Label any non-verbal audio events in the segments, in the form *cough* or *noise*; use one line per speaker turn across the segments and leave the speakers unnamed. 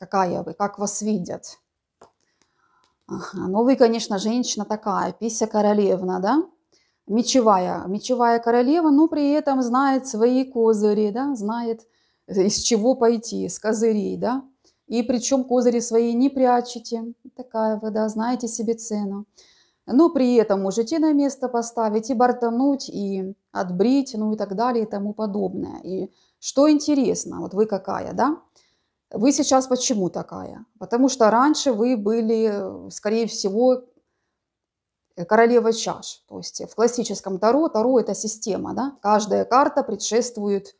какая вы, как вас видят. Ага, ну вы, конечно, женщина такая, пися королевна, да? Мечевая, мечевая королева, но при этом знает свои козыри, да? Знает, э, из чего пойти, с козырей, да? И причем козыри свои не прячете. Такая вы, да, знаете себе цену. Но при этом можете на место поставить и бортануть, и отбрить, ну и так далее, и тому подобное. И что интересно, вот вы какая, да? Вы сейчас почему такая? Потому что раньше вы были, скорее всего, э, королева чаш. То есть в классическом Таро, Таро – это система, да? Каждая карта предшествует,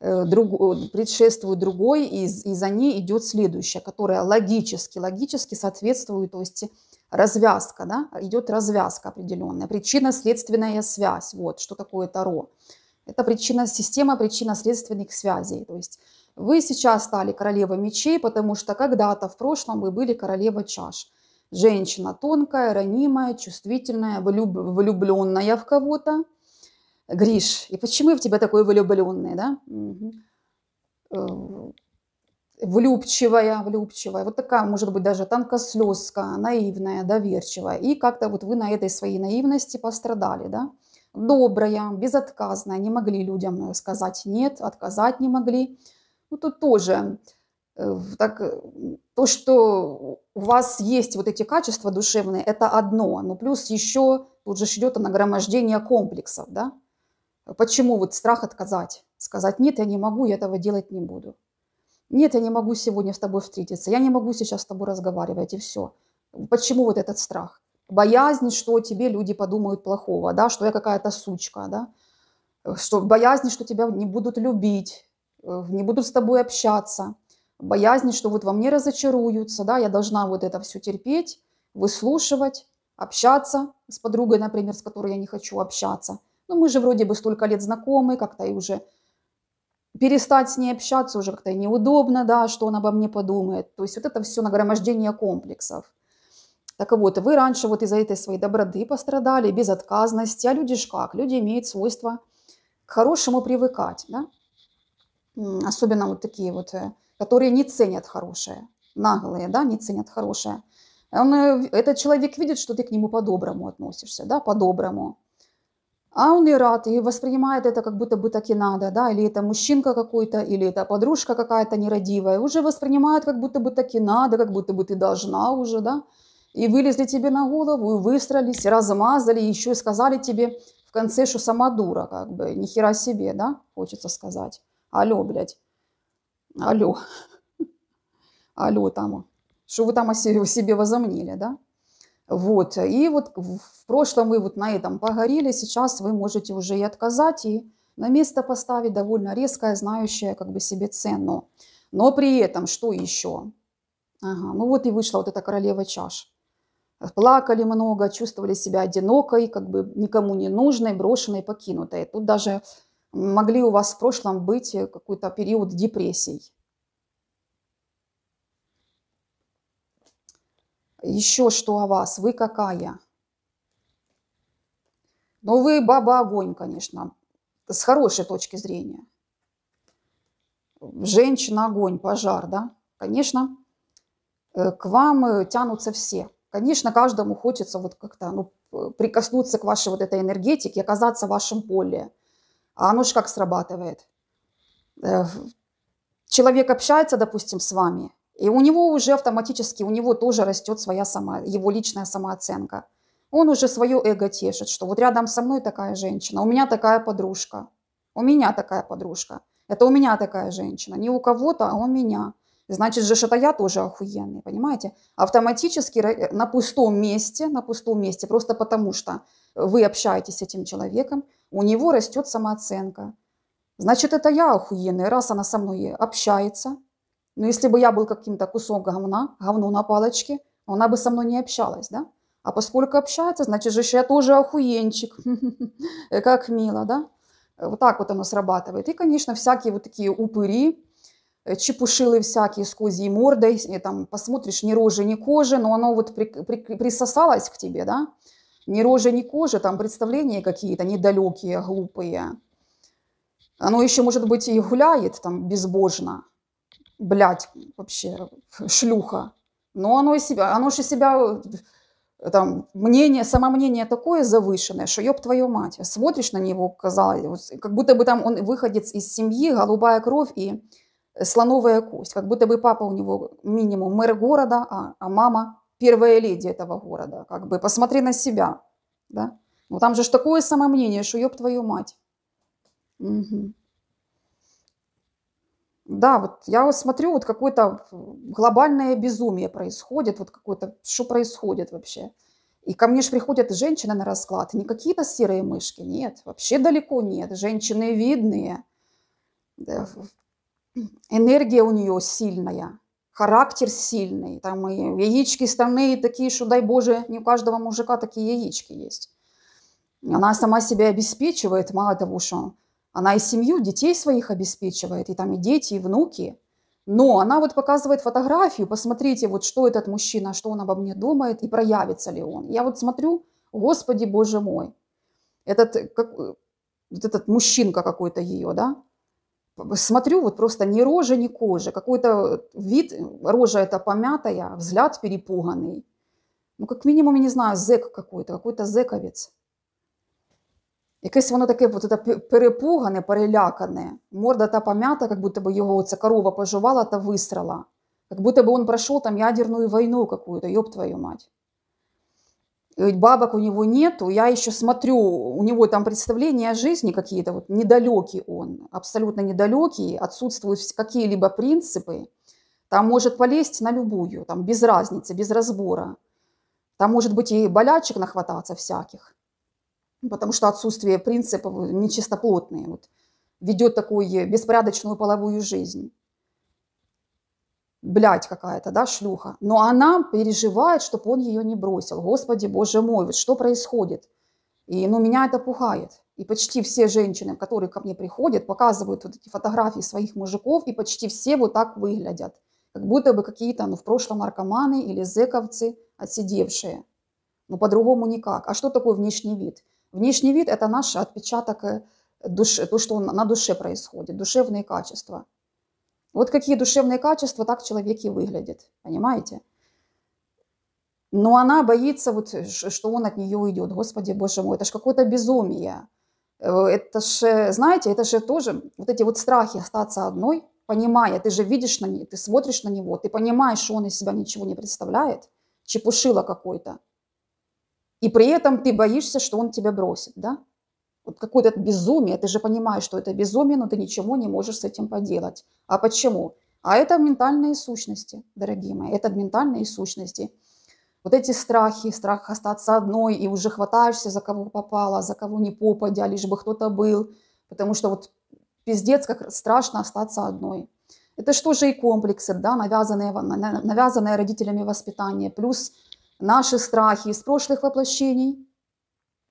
э, друг, предшествует другой, и, и за ней идет следующая, которая логически, логически соответствует, то есть развязка, да? Идет развязка определенная, причинно-следственная связь. Вот что такое Таро. Это причина, система причинно-следственных связей. То есть вы сейчас стали королевой мечей, потому что когда-то в прошлом вы были королева чаш. Женщина тонкая, ранимая, чувствительная, влюб... влюбленная в кого-то. Гриш, и почему в тебя такой влюбленный, да? Угу. Влюбчивая, влюбчивая. Вот такая, может быть, даже танкослезка, наивная, доверчивая. И как-то вот вы на этой своей наивности пострадали, да? Добрая, безотказная, не могли людям э, сказать нет, отказать не могли ну, тут тоже э, так, э, то, что у вас есть вот эти качества душевные, это одно, но плюс еще тут же идет нагромождение комплексов, да? Почему вот страх отказать? Сказать, нет, я не могу, я этого делать не буду. Нет, я не могу сегодня с тобой встретиться, я не могу сейчас с тобой разговаривать, и все. Почему вот этот страх? Боязнь, что тебе люди подумают плохого, да, что я какая-то сучка, да, что боязнь, что тебя не будут любить, Э, не будут с тобой общаться, боязнь, что вот во мне разочаруются, да, я должна вот это все терпеть, выслушивать, общаться с подругой, например, с которой я не хочу общаться. Ну мы же вроде бы столько лет знакомы, как-то и уже перестать с ней общаться уже как-то неудобно, да, что она обо мне подумает. То есть вот это все нагромождение комплексов. Так вот, вы раньше вот из-за этой своей доброты пострадали, безотказности, а люди ж как? Люди имеют свойство к хорошему привыкать, да? особенно вот такие вот, э, которые не ценят хорошее, наглые, да, не ценят хорошее. Он, э, этот человек видит, что ты к нему по-доброму относишься, да, по-доброму. А он и рад, и воспринимает это как будто бы так и надо, да, или это мужчинка какой-то, или это подружка какая-то нерадивая, уже воспринимает как будто бы так и надо, как будто бы ты должна уже, да, и вылезли тебе на голову, и выстрелились, и размазали, еще и сказали тебе в конце, что сама дура, как бы, ни хера себе, да, хочется сказать. Алло, блядь. Алло. *laughs* Алло, там. Что вы там о себе возомнили, да? Вот. И вот в прошлом вы вот на этом погорели, сейчас вы можете уже и отказать, и на место поставить довольно резкое, знающее как бы себе цену. Но при этом что еще? Ага, ну вот и вышла вот эта королева чаш. Плакали много, чувствовали себя одинокой, как бы никому не нужной, брошенной, покинутой. Тут даже Могли у вас в прошлом быть э, какой-то период депрессий. Еще что о вас? Вы какая? Ну, вы баба огонь, конечно, с хорошей точки зрения. Женщина огонь, пожар, да? Конечно, э, к вам э, тянутся все. Конечно, каждому хочется вот как-то ну, прикоснуться к вашей вот этой энергетике, оказаться в вашем поле. А оно же как срабатывает. Э, человек общается, допустим, с вами, и у него уже автоматически, у него тоже растет своя сама, его личная самооценка. Он уже свое эго тешит, что вот рядом со мной такая женщина, у меня такая подружка, у меня такая подружка, это у меня такая женщина, не у кого-то, а у меня. Значит же, что я тоже охуенный, понимаете? Автоматически э, на пустом месте, на пустом месте, просто потому что вы общаетесь с этим человеком, у него растет самооценка. Значит, это я охуенный, раз она со мной общается. Но если бы я был каким-то кусок говна, говно на палочке, она бы со мной не общалась, да? А поскольку общается, значит же, я тоже охуенчик. *laughs* Э, как мило, да? Вот так вот оно срабатывает. И, конечно, всякие вот такие упыри, э, чепушилы всякие с козьей мордой, э, там посмотришь, ни рожи, ни кожи, но оно вот присосалось к тебе, да? Ни рожа, ни кожа, там представления какие-то недалекие, глупые. Оно еще, может быть, и гуляет там безбожно. Блять, вообще, шлюха. Но оно, из себя, оно же себя, там, мнение, самомнение такое завышенное, что ёб твою мать. Смотришь на него, казалось, как будто бы там он выходец из семьи, голубая кровь и слоновая кость. Как будто бы папа у него минимум мэр города, а, а мама первая леди этого города, как бы, посмотри на себя, да. Ну, там же ж такое самомнение, что ёб твою мать. Угу. Да, вот я вот смотрю, вот какое-то глобальное безумие происходит, вот какое-то, что происходит вообще. И ко мне же приходят женщины на расклад, не какие-то серые мышки, нет, вообще далеко нет, женщины видные, да. энергия у нее сильная, характер сильный, там и яички стальные такие, что, дай Боже, не у каждого мужика такие яички есть. Она сама себя обеспечивает, мало того, что она и семью, детей своих обеспечивает, и там и дети, и внуки. Но она вот показывает фотографию, посмотрите, вот что этот мужчина, что он обо мне думает и проявится ли он. Я вот смотрю, господи, боже мой, этот, как, вот этот мужчинка какой-то ее, да, смотрю, вот просто ни рожи, ни кожи. Какой-то вид, рожа это помятая, взгляд перепуганный. Ну, как минимум, я не знаю, зэк какой-то, какой-то зэковец. Якесь воно таке вот от, перепугане, перелякане. Морда та помята, как будто би його ця корова пожувала та висрала. как будто бы он прошел там ядерную войну какую-то, Ёб твою мать бабок у него нету, я еще смотрю, у него там представления о жизни какие-то, вот недалекий он, абсолютно недалекий, отсутствуют какие-либо принципы, там может полезть на любую, там без разницы, без разбора. Там может быть и болячек нахвататься всяких, потому что отсутствие принципов э, нечистоплотные вот, ведет такую беспорядочную половую жизнь блядь какая-то, да, шлюха. Но она переживает, чтобы он ее не бросил. Господи, боже мой, вот что происходит? И, ну, меня это пугает. И почти все женщины, которые ко мне приходят, показывают вот эти фотографии своих мужиков, и почти все вот так выглядят. Как будто бы какие-то, ну, в прошлом наркоманы или зековцы отсидевшие. но ну, по-другому никак. А что такое внешний вид? Внешний вид – это наш отпечаток э, души, то, что на душе происходит, душевные качества – вот какие душевные качества, так человек и выглядит, понимаете? Но она боится, вот, что он от нее уйдет. Господи, боже мой, это же какое-то безумие. Э, это же, э, знаете, это же тоже вот эти вот страхи остаться одной, понимая, ты же видишь на ней, ты смотришь на него, ты понимаешь, что он из себя ничего не представляет, чепушила какой-то. И при этом ты боишься, что он тебя бросит, да? вот какое-то безумие, ты же понимаешь, что это безумие, но ты ничего не можешь с этим поделать. А почему? А это ментальные сущности, дорогие мои, это ментальные сущности. Вот эти страхи, страх остаться одной, и уже хватаешься за кого попало, за кого не попадя, лишь бы кто-то был, потому что вот пиздец, как страшно остаться одной. Это что же и комплексы, да, навязанные, навязанные родителями воспитание, плюс наши страхи из прошлых воплощений –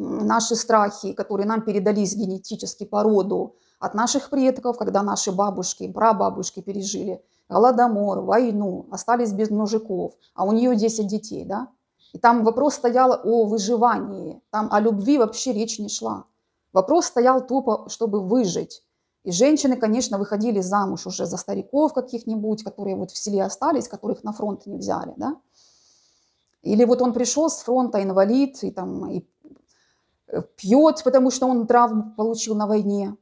наши страхи, которые нам передались генетически по роду от наших предков, когда наши бабушки, прабабушки пережили голодомор, войну, остались без мужиков, а у нее 10 детей, да? И там вопрос стоял о выживании, там о любви вообще речь не шла. Вопрос стоял тупо, чтобы выжить. И женщины, конечно, выходили замуж уже за стариков каких-нибудь, которые вот в селе остались, которых на фронт не взяли, да? Или вот он пришел с фронта инвалид, и там и пьет, потому что он травму получил на войне.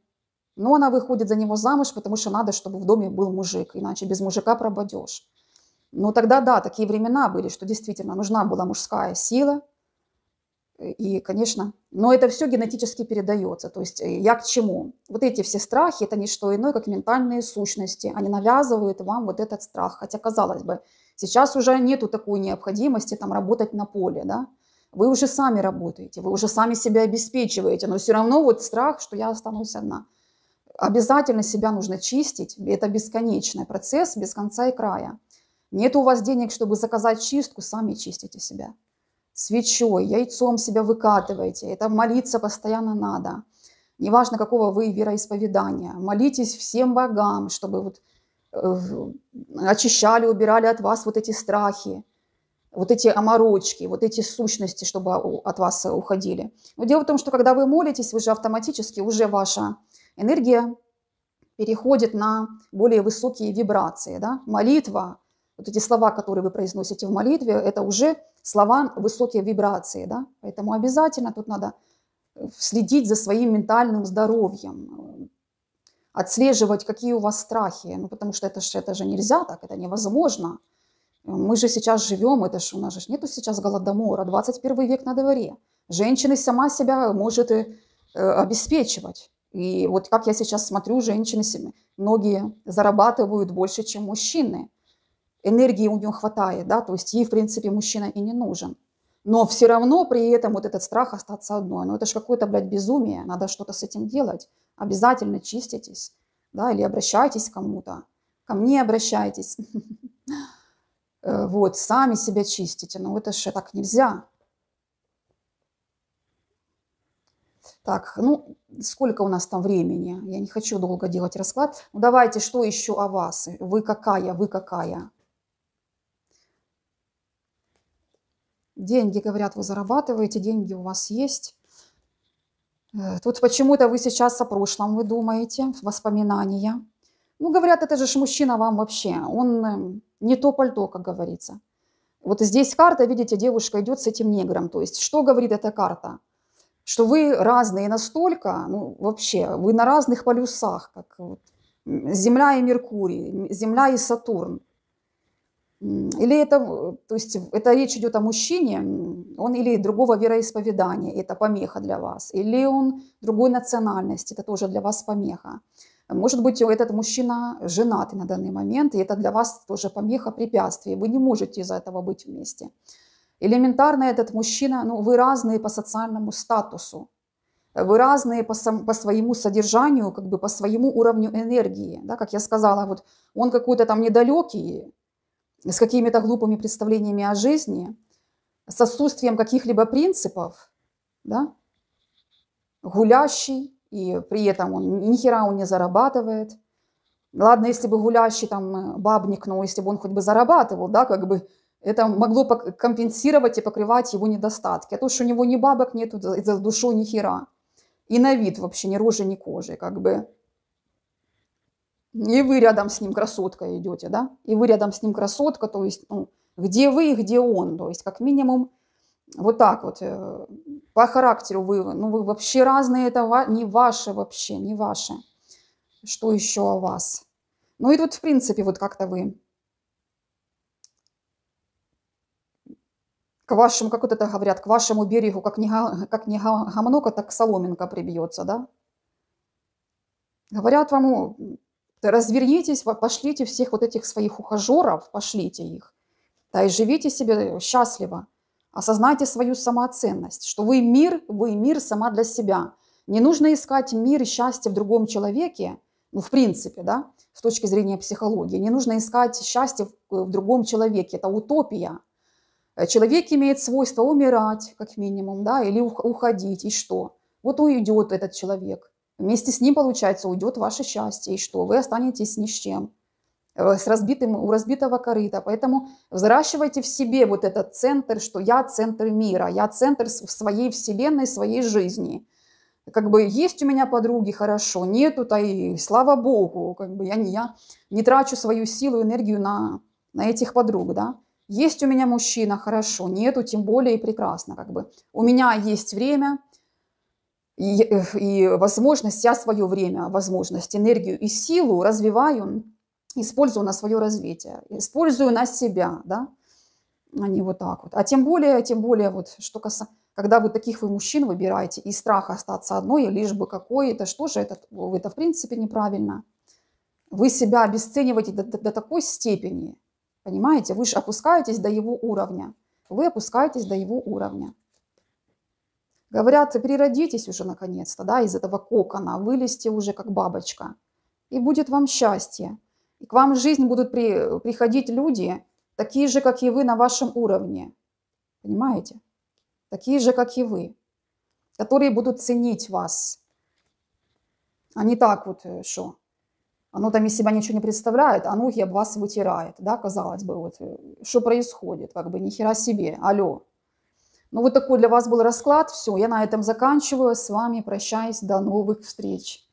Но она выходит за него замуж, потому что надо, чтобы в доме был мужик, иначе без мужика пропадешь. Но тогда, да, такие времена были, что действительно нужна была мужская сила. И, конечно, но это все генетически передается. То есть э, я к чему? Вот эти все страхи – это не что иное, как ментальные сущности. Они навязывают вам вот этот страх. Хотя, казалось бы, сейчас уже нету такой необходимости там работать на поле, да? вы уже сами работаете, вы уже сами себя обеспечиваете, но все равно вот страх, что я останусь одна. Обязательно себя нужно чистить, это бесконечный процесс, без конца и края. Нет у вас денег, чтобы заказать чистку, сами чистите себя. Свечой, яйцом себя выкатываете, это молиться постоянно надо. Неважно, какого вы вероисповедания, молитесь всем богам, чтобы вот э, очищали, убирали от вас вот эти страхи вот эти оморочки, вот эти сущности, чтобы от вас уходили. Но дело в том, что когда вы молитесь, вы же автоматически, уже ваша энергия переходит на более высокие вибрации. Да? Молитва, вот эти слова, которые вы произносите в молитве, это уже слова высокие вибрации. Да? Поэтому обязательно тут надо э, следить за своим ментальным здоровьем, э, отслеживать, какие у вас страхи, ну, потому что это это же нельзя так, это невозможно – мы же сейчас живем, это же у нас же нету сейчас голодомора, 21 век на дворе. Женщина сама себя может и, э, обеспечивать. И вот как я сейчас смотрю, женщины многие зарабатывают больше, чем мужчины. Энергии у нее хватает, да, то есть ей, в принципе, мужчина и не нужен. Но все равно при этом вот этот страх остаться одной. Ну это же какое-то, блядь, безумие. Надо что-то с этим делать. Обязательно чиститесь. Да, или обращайтесь к кому-то. Ко мне обращайтесь. *laughs* Э, вот, сами себя чистите. Но ну, это же так нельзя. Так, ну, сколько у нас там времени? Я не хочу долго делать расклад. Ну, давайте, что еще о вас? Вы какая, вы какая? Деньги, говорят, вы зарабатываете, деньги у вас есть. Э, тут почему-то вы сейчас о прошлом вы думаете, воспоминания. Ну, говорят, это же мужчина вам вообще, он э, не то пальто, как говорится. Вот здесь карта, видите, девушка идет с этим негром. То есть, что говорит эта карта? Что вы разные настолько, ну, вообще, вы на разных полюсах, как вот Земля и Меркурий, Земля и Сатурн. Или это, то есть, это речь идет о мужчине, он или другого вероисповедания, это помеха для вас, или он другой национальности, это тоже для вас помеха. Может быть, этот мужчина женат на данный момент, и это для вас тоже помеха, препятствие. Вы не можете из-за этого быть вместе. Элементарно этот мужчина, ну, вы разные по социальному статусу, вы разные по, сам, по своему содержанию, как бы по своему уровню энергии. Да, как я сказала, вот он какой-то там недалекий, с какими-то глупыми представлениями о жизни, с отсутствием каких-либо принципов, да, гулящий, и при этом он ни хера он не зарабатывает. Ладно, если бы гулящий там э, бабник, но если бы он хоть бы зарабатывал, да, как бы это могло компенсировать и покрывать его недостатки. А то, что у него ни бабок нету, за душу ни хера. И на вид вообще ни рожи, ни кожи, как бы. И вы рядом с ним красотка идете, да? И вы рядом с ним красотка, то есть, ну, где вы и где он. То есть, как минимум, вот так вот э, по характеру вы, ну вы вообще разные, это не ваше вообще, не ваше. Что еще о вас? Ну и тут, в принципе, вот как-то вы к вашему, как вот это говорят, к вашему берегу, как не, как не гомнока, так соломинка прибьется, да? Говорят вам, развернитесь, пошлите всех вот этих своих ухажеров, пошлите их, да, и живите себе счастливо. Осознайте свою самооценность, что вы мир, вы мир сама для себя. Не нужно искать мир и счастье в другом человеке, ну, в принципе, да, с точки зрения психологии. Не нужно искать счастье в, э, в другом человеке, это утопия. Э, человек имеет свойство умирать, как минимум, да, или уходить, и что? Вот уйдет этот человек. Вместе с ним, получается, уйдет ваше счастье, и что? Вы останетесь ни с чем. Э, с разбитым, у разбитого корыта. Поэтому взращивайте в себе вот этот центр, что я центр мира, я центр в своей вселенной, своей жизни. Как бы есть у меня подруги, хорошо, нету, то и слава богу, как бы я не, я не трачу свою силу, энергию на, на этих подруг, да. Есть у меня мужчина, хорошо, нету, тем более и прекрасно, как бы. У меня есть время, и, и возможность, я свое время, возможность, энергию и силу развиваю использую на свое развитие, использую на себя, да, они а вот так вот. А тем более, тем более вот, что касается, когда вы таких вы мужчин выбираете, и страх остаться одной, и лишь бы какой, это что же, это, это в принципе неправильно. Вы себя обесцениваете до, до, до такой степени, понимаете? Вы же опускаетесь до его уровня. Вы опускаетесь до его уровня. Говорят, переродитесь уже наконец-то, да, из этого кокона, вылезьте уже как бабочка, и будет вам счастье. И к вам в жизнь будут при, приходить люди, такие же, как и вы, на вашем уровне. Понимаете? Такие же, как и вы, которые будут ценить вас. А не так вот, что э, оно там из себя ничего не представляет, а ноги об вас вытирает, да, казалось бы, вот, что э, происходит, как бы, нихера себе, алло. Ну, вот такой для вас был расклад, все, я на этом заканчиваю, с вами прощаюсь, до новых встреч.